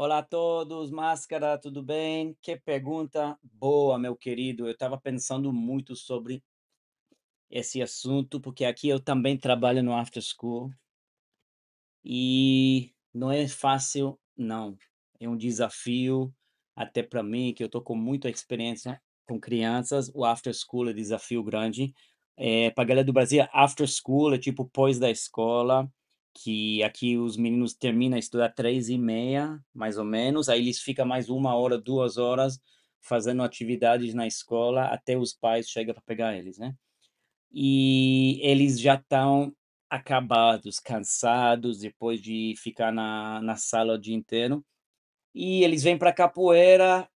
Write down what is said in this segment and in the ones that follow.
Olá a todos, máscara, tudo bem? Que pergunta boa, meu querido. Eu estava pensando muito sobre esse assunto, porque aqui eu também trabalho no After School e não é fácil, não. É um desafio, até para mim, que eu estou com muita experiência com crianças. O After School é desafio grande. É, para a galera do Brasil, After School é tipo pós da escola que aqui os meninos terminam a estudar três e meia, mais ou menos, aí eles ficam mais uma hora, duas horas fazendo atividades na escola até os pais chegam para pegar eles, né? E eles já estão acabados, cansados, depois de ficar na, na sala o dia inteiro. E eles vêm para capoeira,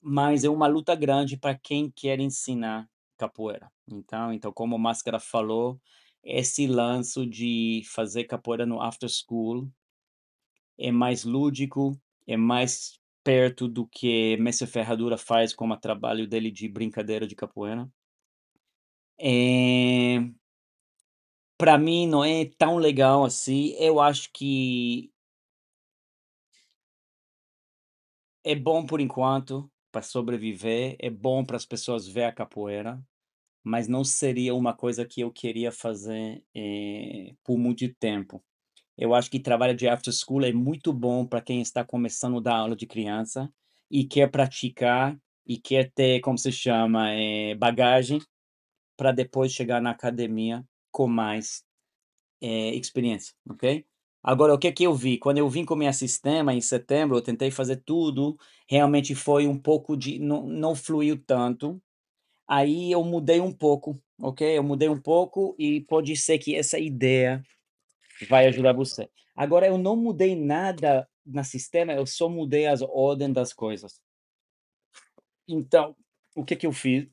mas é uma luta grande para quem quer ensinar capoeira. Então, então como a Máscara falou, esse lance de fazer capoeira no after school é mais lúdico, é mais perto do que Messer Ferradura faz como trabalho dele de brincadeira de capoeira. É... Para mim não é tão legal assim. Eu acho que é bom por enquanto para sobreviver, é bom para as pessoas ver a capoeira mas não seria uma coisa que eu queria fazer eh, por muito tempo. Eu acho que trabalho de after school é muito bom para quem está começando a dar aula de criança e quer praticar e quer ter, como se chama, eh, bagagem para depois chegar na academia com mais eh, experiência, ok? Agora, o que é que eu vi? Quando eu vim com minha sistema em setembro, eu tentei fazer tudo, realmente foi um pouco de. não, não fluiu tanto, Aí eu mudei um pouco, ok? Eu mudei um pouco e pode ser que essa ideia vai ajudar você. Agora, eu não mudei nada no sistema, eu só mudei as ordem das coisas. Então, o que que eu fiz?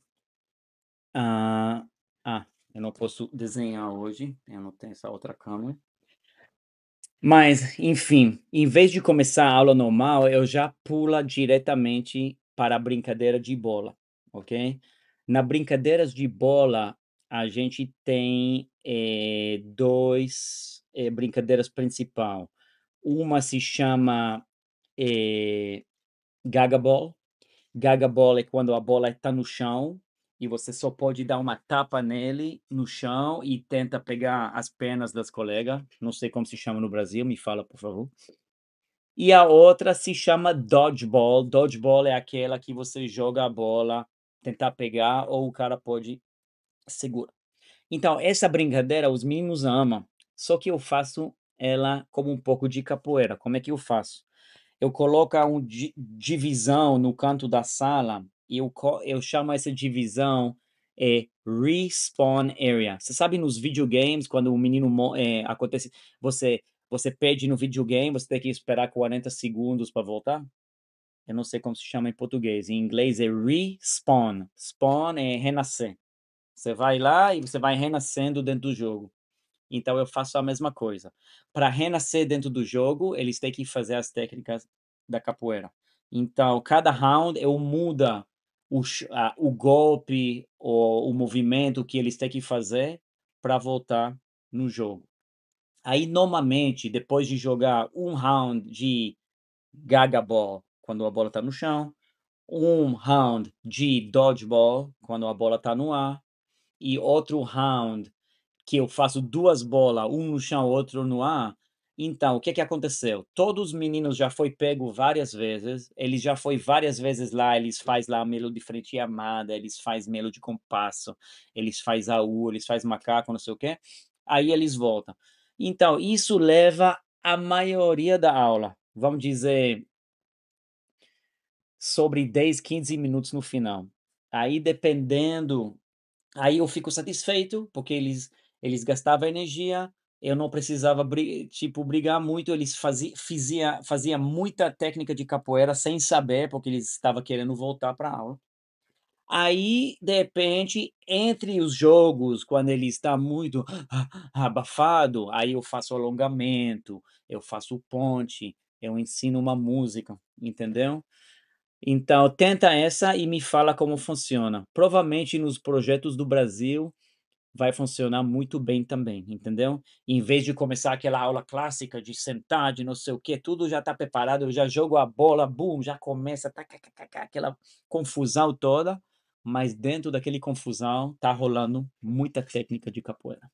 ah, ah eu não posso desenhar hoje, eu não tenho essa outra câmera. Mas, enfim, em vez de começar a aula normal, eu já pula diretamente para a brincadeira de bola, ok? Na brincadeiras de bola, a gente tem é, dois é, brincadeiras principal. Uma se chama é, Gaga Ball. Gaga Ball é quando a bola está no chão e você só pode dar uma tapa nele no chão e tenta pegar as pernas das colegas. Não sei como se chama no Brasil, me fala, por favor. E a outra se chama dodgeball. Dodgeball é aquela que você joga a bola tentar pegar, ou o cara pode segurar. Então, essa brincadeira os meninos amam, só que eu faço ela como um pouco de capoeira. Como é que eu faço? Eu coloco uma divisão no canto da sala e eu, eu chamo essa divisão é respawn area. Você sabe nos videogames, quando o menino é, acontece, você você pede no videogame, você tem que esperar 40 segundos para voltar? Eu não sei como se chama em português. Em inglês é respawn. Spawn é renascer. Você vai lá e você vai renascendo dentro do jogo. Então eu faço a mesma coisa. Para renascer dentro do jogo, eles têm que fazer as técnicas da capoeira. Então, cada round eu muda o, o golpe ou o movimento que eles têm que fazer para voltar no jogo. Aí, normalmente, depois de jogar um round de Gaga Ball quando a bola está no chão, um round de dodgeball, quando a bola está no ar, e outro round que eu faço duas bolas, um no chão, outro no ar. Então, o que, que aconteceu? Todos os meninos já foi pego várias vezes, eles já foi várias vezes lá, eles faz lá melo de frente amada, eles faz melo de compasso, eles faz aú. eles faz macaco, não sei o quê. Aí eles voltam. Então, isso leva a maioria da aula. Vamos dizer, sobre 10, 15 minutos no final. Aí, dependendo, aí eu fico satisfeito, porque eles, eles gastavam energia, eu não precisava tipo brigar muito eles fazia, fazia fazia muita técnica de capoeira sem saber porque eles estavam querendo voltar para a aula aí de repente entre os jogos quando ele está muito abafado aí eu faço alongamento eu faço ponte eu ensino uma música entendeu então, tenta essa e me fala como funciona. Provavelmente nos projetos do Brasil vai funcionar muito bem também, entendeu? Em vez de começar aquela aula clássica de sentar, de não sei o quê, tudo já está preparado, eu já jogo a bola, boom, já começa tá, aquela confusão toda, mas dentro daquele confusão tá rolando muita técnica de capoeira.